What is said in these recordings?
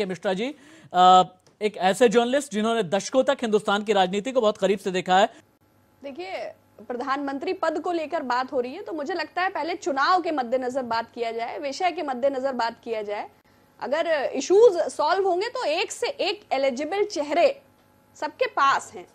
के मिश्रा जी एक ऐसे जर्नलिस्ट जिन्होंने दशकों तक हिंदुस्तान की राजनीति को बहुत करीब से देखा है देखिए प्रधानमंत्री पद को लेकर बात हो रही है तो मुझे लगता है पहले चुनाव के मद्देनजर बात किया जाए विषय के मद्देनजर बात किया जाए अगर इश्यूज सॉल्व होंगे तो एक से एक एलिजिबल चेहरे सबके पास हैं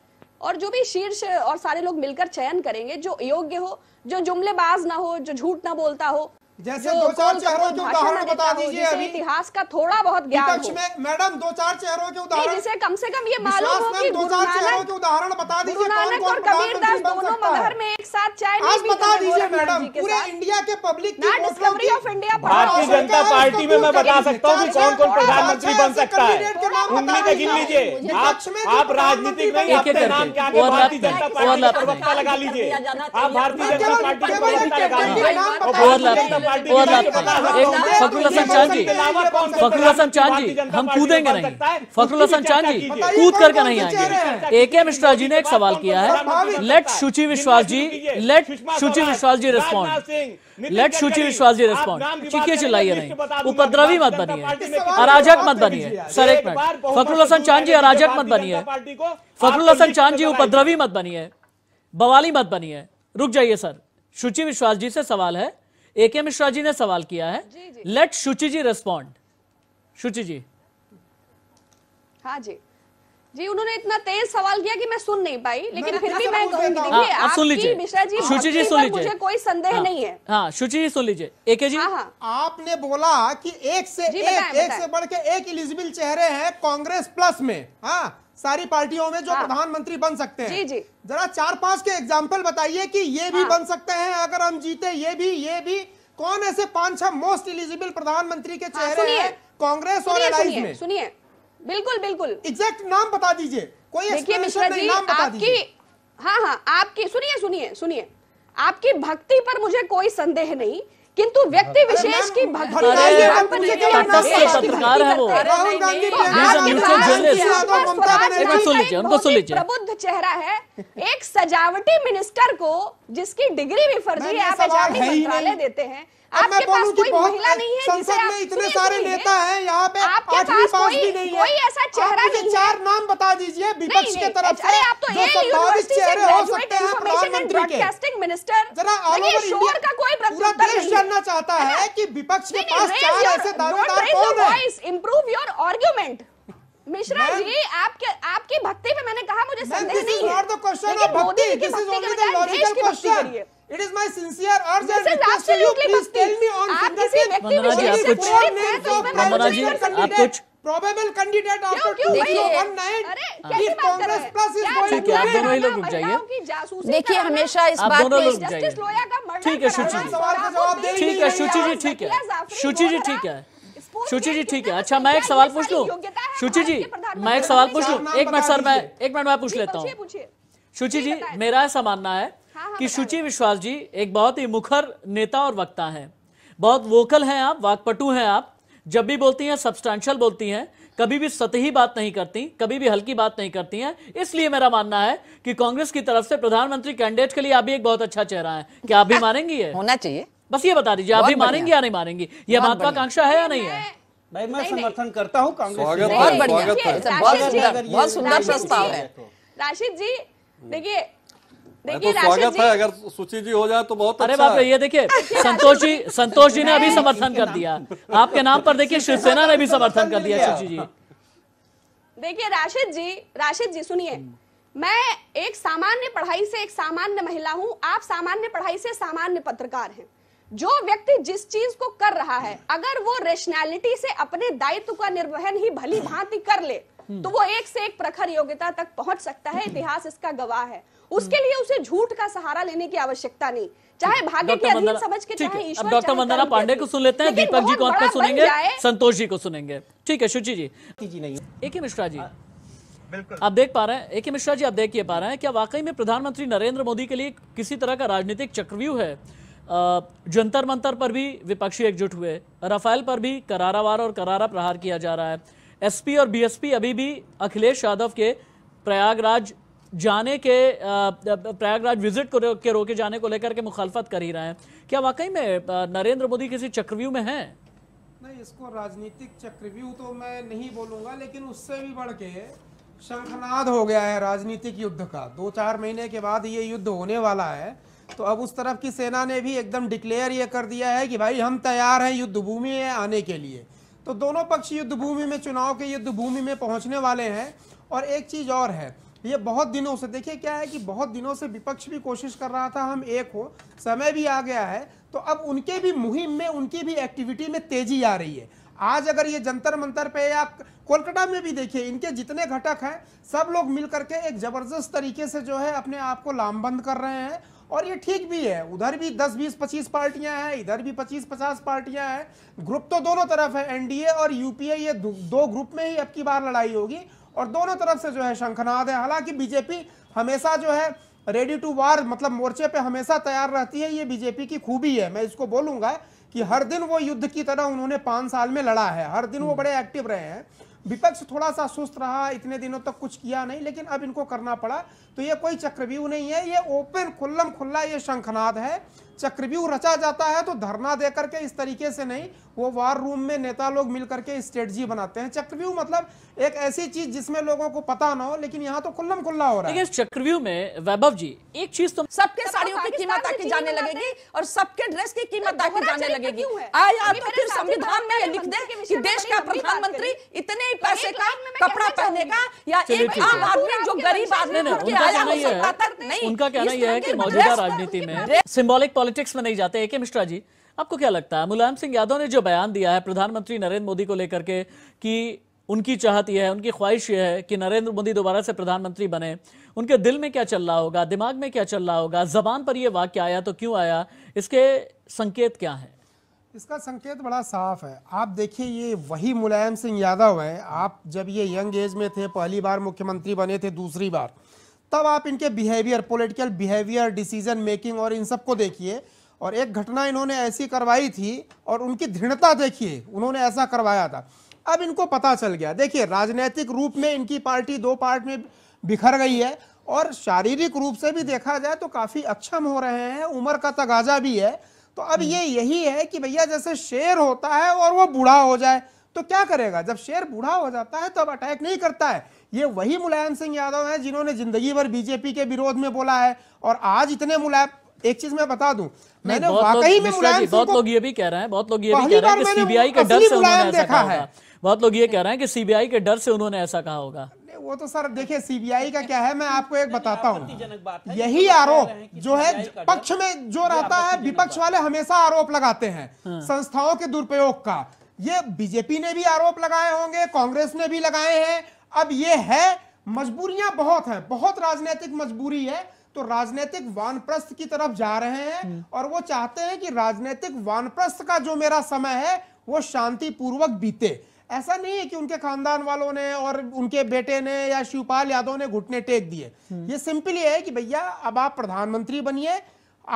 और जो भी शीर्ष और सारे लोग मिलकर चयन करेंगे जो योग्य हो जो जुमलेबाज ना हो जो झूठ ना बोलता हो जैसे दो चार चेहरों के उदाहरण बता दीजिए अभी इतिहास का थोड़ा बहुत ज्ञान विपक्ष में मैडम दो चार चेहरों के उदाहरण जिसे कम से कम ये मालूम हो कि दो चार चेहरों के उदाहरण बता दीजिए कौन कौन कबीर दास दोनों मगहर में एक साथ चाय नहीं पी बता दीजिए मैडम पूरे इंडिया के पब्लिक की डिस्कवरी ऑफ इंडिया भारतीय जनता पार्टी में मैं बता सकता हूँ की कौन कौन प्रधानमंत्री बन सकता है उंगली में गिन लीजिए आप राजनीति में आपके नाम के आगे भारतीय जनता पार्टी का प्रवक्ता लगा लीजिए आप भारतीय जनता पार्टी का प्रवक्ता लगा लीजिए तो फखरुल हसन चांद जी फखरुल हसन चांद जी हम कूदेंगे नहीं फखरुल हसन चांद जी कूद करके नहीं आएंगे ए के मिश्रा जी ने एक सवाल किया है लेट शुचि विश्वास जी लेट शुचि विश्वास जी रिस्पॉन्ड लेट शुचि विश्वास जी रिस्पॉन्ड चिक्के चिल्लाइए नहीं उपद्रवी मत बनिए अराजक मत बनिए सर एक मिनट फखरुल हसन चांद जी अराजक मत बनिए फखरुल हसन चांद जी उपद्रवी मत बनिए बवाली मत बनिए रुक जाइए सर शुचि विश्वास जी से सवाल है ए के मिश्रा जी ने सवाल किया है लेट शुचि जी रेस्पॉन्ड शुचि जी हाँ जी जी उन्होंने इतना तेज सवाल किया कि मैं सुन नहीं पाई लेकिन फिर भी मैं तो? देखिए हाँ, आप सुन जी जी सुन मुझे कोई संदेह हाँ। नहीं है हाँ शुचि जी सुन लीजिए एक जी हाँ, आपने बोला कि एक से एक एक से बढ़ के एक एलिजिबल चेहरे हैं कांग्रेस प्लस में हाँ सारी पार्टियों में जो हाँ। प्रधानमंत्री बन सकते हैं जरा चार पांच के एग्जाम्पल बताइए कि ये भी हाँ। बन सकते हैं अगर हम जीते ये भी ये भी कौन ऐसे पांच छह मोस्ट इलिजिबल प्रधानमंत्री के हाँ, चेहरे हैं कांग्रेस और एलाइज में सुनिए बिल्कुल बिल्कुल एग्जैक्ट नाम बता दीजिए कोई नाम बता दीजिए हाँ हाँ आपकी सुनिए सुनिए सुनिए आपकी भक्ति पर मुझे कोई संदेह नहीं किंतु व्यक्ति विशेष की तो प्रबुद्ध चेहरा है एक सजावटी मिनिस्टर को जिसकी डिग्री भी फर्जी है आप मंत्रालय देते हैं अब मैं कोई महिला बहुत संसद में इतने सारे नेता हैं यहाँ पे आठवीं पास भी नहीं है ऐसा चेहरा चार नाम बता दीजिए विपक्ष के तरफ अच्छा, तो से जो सत्तावीस चेहरे हो सकते हैं प्रधानमंत्री के जरा ऑल ओवर इंडिया का कोई पूरा देश जानना चाहता है कि विपक्ष के पास चार ऐसे दावेदार कौन है improve your argument Mishra ji आपके आपकी भक्ति पे मैंने कहा मुझे संदेह नहीं है लेकिन मोदी जी की भक्ति किसी बजाय देश की भक्ति करिए It is my sincere urge and request to you please tell me on fingerprint the four names of primary candidate probable candidate after 2019 if Congress plus is going to आप दोनों ही लोग रुक जाइए देखिए हमेशा इस बात पे जस्टिस लोया का मर्डर ठीक है शुचि जी ठीक है शुचि जी ठीक है शुचि जी ठीक है शुचि जी ठीक है अच्छा मैं एक सवाल पूछ लूं शुचि जी मैं एक सवाल पूछ लूं एक मिनट सर मैं एक मिनट मैं पूछ लेता हूं शुचि जी मेरा ऐसा मानना है हाँ, हाँ, कि शुचि विश्वास जी एक बहुत ही मुखर नेता और वक्ता हैं बहुत वोकल हैं आप वाकपटु हैं आप जब भी बोलती हैं सब्सटैंशियल बोलती हैं कभी भी सतही बात नहीं करती कभी भी हल्की बात नहीं करती हैं इसलिए मेरा मानना है कि कांग्रेस की तरफ से प्रधानमंत्री कैंडिडेट के लिए आप भी एक बहुत अच्छा चेहरा है क्या आप भी हाँ, मानेंगी है होना चाहिए बस ये बता दीजिए आप भी मानेंगी या नहीं मानेंगी यह महत्वाकांक्षा है या नहीं है भाई मैं समर्थन करता हूँ कांग्रेस बहुत बढ़िया बहुत सुंदर प्रस्ताव है राशिद जी देखिए तो स्वागत है अगर सुची जी हो जाए तो बहुत अरे अच्छा बाप ये देखिए संतोष जी संतोष जी ने अभी समर्थन कर दिया आपके नाम पर देखिए शिवसेना ने भी समर्थन कर दिया सुची जी देखिए राशिद जी राशिद जी सुनिए मैं एक सामान्य पढ़ाई से एक सामान्य महिला हूं आप सामान्य पढ़ाई से सामान्य पत्रकार हैं जो व्यक्ति जिस चीज को कर रहा है अगर वो रेशनैलिटी से अपने दायित्व का निर्वहन ही भली भांति कर ले हम्म। तो वो एक से एक प्रखर योग्यता तक पहुंच सकता है इतिहास इसका गवाह है उसके लिए उसे झूठ का सहारा लेने की आवश्यकता नहीं चाहे भाग्य के अधीन समझ के चाहे ईश्वर डॉक्टर मंदना पांडे को सुन लेते हैं दीपक जी कौन को सुनेंगे संतोष जी को सुनेंगे ठीक है शुचि जी एक नहीं मिश्रा जी हाँ, आप देख पा रहे हैं ए मिश्रा जी आप देख ये पा रहे हैं क्या वाकई में प्रधानमंत्री नरेंद्र मोदी के लिए किसी तरह का राजनीतिक चक्रव्यूह है जंतर मंतर पर भी विपक्षी एकजुट हुए राफेल पर भी करारावार और करारा प्रहार किया जा रहा है एसपी और बीएसपी अभी भी अखिलेश यादव के प्रयागराज जाने के प्रयागराज विजिट को के रोके जाने को लेकर के मुखालफत कर ही रहे हैं क्या वाकई में नरेंद्र मोदी किसी चक्रव्यूह में हैं नहीं इसको राजनीतिक चक्रव्यूह तो मैं नहीं बोलूंगा लेकिन उससे भी बढ़ के शंखनाद हो गया है राजनीतिक युद्ध का दो चार महीने के बाद ये युद्ध होने वाला है तो अब उस तरफ की सेना ने भी एकदम डिक्लेयर ये कर दिया है कि भाई हम तैयार हैं युद्ध भूमि है आने के लिए तो दोनों पक्ष युद्ध भूमि में चुनाव के युद्ध भूमि में पहुंचने वाले हैं और एक चीज़ और है ये बहुत दिनों से देखिए क्या है कि बहुत दिनों से विपक्ष भी कोशिश कर रहा था हम एक हो समय भी आ गया है तो अब उनके भी मुहिम में उनकी भी एक्टिविटी में तेजी आ रही है आज अगर ये जंतर मंतर पे या कोलकाता में भी देखिए इनके जितने घटक हैं सब लोग मिल करके एक जबरदस्त तरीके से जो है अपने आप को लामबंद कर रहे हैं और ये ठीक भी है उधर भी 10 20 25 पार्टियां हैं इधर भी 25 50 पार्टियां हैं ग्रुप तो दोनों तरफ है एनडीए और यूपीए ये दो ग्रुप में ही अब की बार लड़ाई होगी और दोनों तरफ से जो है शंखनाद है हालांकि बीजेपी हमेशा जो है रेडी टू वार मतलब मोर्चे पे हमेशा तैयार रहती है ये बीजेपी की खूबी है मैं इसको बोलूंगा कि हर दिन वो युद्ध की तरह उन्होंने पांच साल में लड़ा है हर दिन वो हम्म। बड़े एक्टिव रहे हैं विपक्ष थोड़ा सा सुस्त रहा इतने दिनों तक कुछ किया नहीं लेकिन अब इनको करना पड़ा तो ये कोई चक्रव्यूह नहीं है ये ओपन खुल्लम खुल्ला ये शंखनाद है चक्रव्यूह रचा जाता है तो धरना दे करके इस तरीके से नहीं वो वार रूम में नेता लोग मिलकर के स्ट्रेटजी बनाते हैं चक्रव्यूह मतलब एक ऐसी चीज जिसमें लोगों को पता ना हो लेकिन यहाँ तो खुल्लम खुल्ला हो रहा है चक्रव्यूह में वैभव जी एक चीज तो सबके तो साड़ियों की कीमत तो आके जाने लगेगी और सबके ड्रेस की कीमत आके जाने लगेगी आया तो फिर संविधान में लिख दे कि देश का प्रधानमंत्री इतने ही तो पैसे का कपड़ा पहनेगा या एक आम आदमी जो गरीब आदमी उनका कहना यह है कि मौजूदा राजनीति में सिंबॉलिक पॉलिटिक्स में नहीं जाते ए मिश्रा जी आपको क्या लगता है मुलायम सिंह यादव ने जो बयान दिया है प्रधानमंत्री नरेंद्र मोदी को लेकर के कि उनकी चाहत यह है उनकी ख्वाहिश यह है कि नरेंद्र मोदी दोबारा से प्रधानमंत्री बने उनके दिल में क्या चल रहा होगा दिमाग में क्या चल रहा होगा जबान पर यह वाक्य आया तो क्यों आया इसके संकेत क्या है इसका संकेत बड़ा साफ है आप देखिए ये वही मुलायम सिंह यादव हैं आप जब ये यंग एज में थे पहली बार मुख्यमंत्री बने थे दूसरी बार तब आप इनके behaviour political behaviour decision making और इन सबको देखिए और एक घटना इन्होंने ऐसी करवाई थी और उनकी दृढ़ता देखिए उन्होंने ऐसा करवाया था अब इनको पता चल गया देखिए राजनीतिक रूप में इनकी पार्टी दो पार्ट में बिखर गई है और शारीरिक रूप से भी देखा जाए तो काफ़ी अक्षम हो रहे हैं उम्र का तगाजा भी है तो अब ये यही है कि भैया जैसे शेर होता है और वो बूढ़ा हो जाए तो क्या करेगा जब शेर बूढ़ा हो जाता है तो अब अटैक नहीं करता है ये वही मुलायम सिंह यादव हैं जिन्होंने जिंदगी भर बीजेपी के विरोध में बोला है और आज इतने मुलायम एक चीज मैं बता दूं मैंने वाकई में मुलायम सिंह बहुत लोग ये भी कह रहे हैं बहुत लोग ये भी कह रहे हैं कि सीबीआई के डर से उन्होंने ऐसा कहा है बहुत लोग ये कह रहे हैं कि सीबीआई के डर से उन्होंने ऐसा कहा होगा वो तो सर देखिए सीबीआई का क्या है मैं आपको एक बताता हूँ यही आरोप जो है पक्ष में जो रहता है विपक्ष वाले हमेशा आरोप लगाते हैं हाँ। संस्थाओं के दुरुपयोग का ये बीजेपी ने भी आरोप लगाए होंगे कांग्रेस ने भी लगाए हैं अब ये है मजबूरियां बहुत हैं बहुत राजनीतिक मजबूरी है तो राजनीतिक वानप्रस्थ की तरफ जा रहे हैं हम्म। और वो चाहते हैं कि राजनीतिक वानप्रस्थ का जो मेरा समय है वो शांति पूर्वक बीते ऐसा नहीं है कि उनके खानदान वालों ने और उनके बेटे ने या शिवपाल यादव ने घुटने टेक दिए हम्म। ये सिंपल ये है कि भैया अब आप प्रधानमंत्री बनिए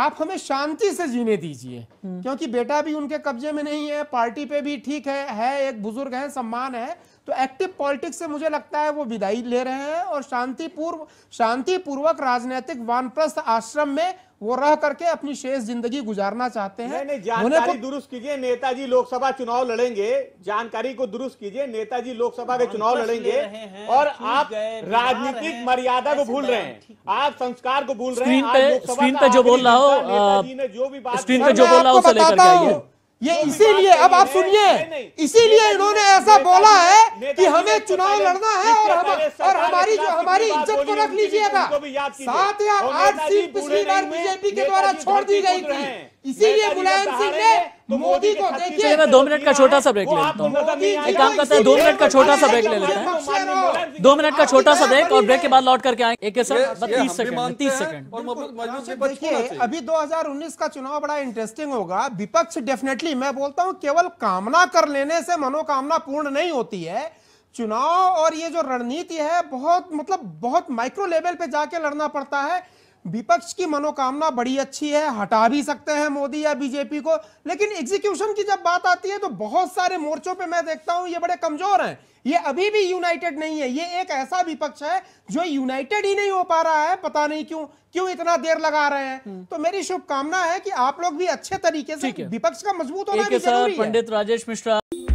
आप हमें शांति से जीने दीजिए हम्म। क्योंकि बेटा भी उनके कब्जे में नहीं है पार्टी पे भी ठीक है है एक बुजुर्ग है सम्मान है तो एक्टिव पॉलिटिक्स से मुझे लगता है वो विदाई ले रहे हैं और शांतिपूर्व शांतिपूर्वक राजनीतिक वानप्रस्थ आश्रम में वो रह करके अपनी शेष जिंदगी गुजारना चाहते हैं नहीं, नहीं, जानकारी को... दुरुस्त कीजिए नेताजी लोकसभा चुनाव लड़ेंगे जानकारी को दुरुस्त कीजिए नेताजी लोकसभा के चुनाव लड़ेंगे और आप राजनीतिक मर्यादा को भूल रहे हैं आप संस्कार को भूल रहे हैं जो बोल रहा हो भी बात जो बोल रहा हूँ ये तो इसीलिए अब आप सुनिए इसीलिए इन्होंने ऐसा बोला है कि हमें चुनाव लड़ना है और हम और हमारी जो हमारी इज्जत को रख लीजिएगा सात या आठ सीट पिछली बार बीजेपी के द्वारा छोड़ दी गई थी इसीलिए मुलायम सिंह ने तो मोदी को देखिए मैं दो मिनट का छोटा सा ब्रेक ले लेता हूँ एक काम करते हैं दो मिनट का छोटा सा ब्रेक ले लेते हैं दो मिनट का छोटा सा ब्रेक और ब्रेक के बाद लौट करके आएंगे एक सर बत्तीस सेकंड तीस सेकंड देखिए अभी 2019 का चुनाव बड़ा इंटरेस्टिंग होगा विपक्ष डेफिनेटली मैं बोलता हूँ केवल कामना कर लेने से मनोकामना पूर्ण नहीं होती है चुनाव और ये जो रणनीति है बहुत मतलब बहुत माइक्रो लेवल पे जाके लड़ना पड़ता है विपक्ष की मनोकामना बड़ी अच्छी है हटा भी सकते हैं मोदी या बीजेपी को लेकिन एग्जीक्यूशन की जब बात आती है तो बहुत सारे मोर्चों पे मैं देखता हूं ये बड़े कमजोर हैं ये अभी भी यूनाइटेड नहीं है ये एक ऐसा विपक्ष है जो यूनाइटेड ही नहीं हो पा रहा है पता नहीं क्यों क्यों इतना देर लगा रहे हैं हम्म। तो मेरी शुभकामना है कि आप लोग भी अच्छे तरीके से विपक्ष का मजबूत होना पंडित राजेश मिश्रा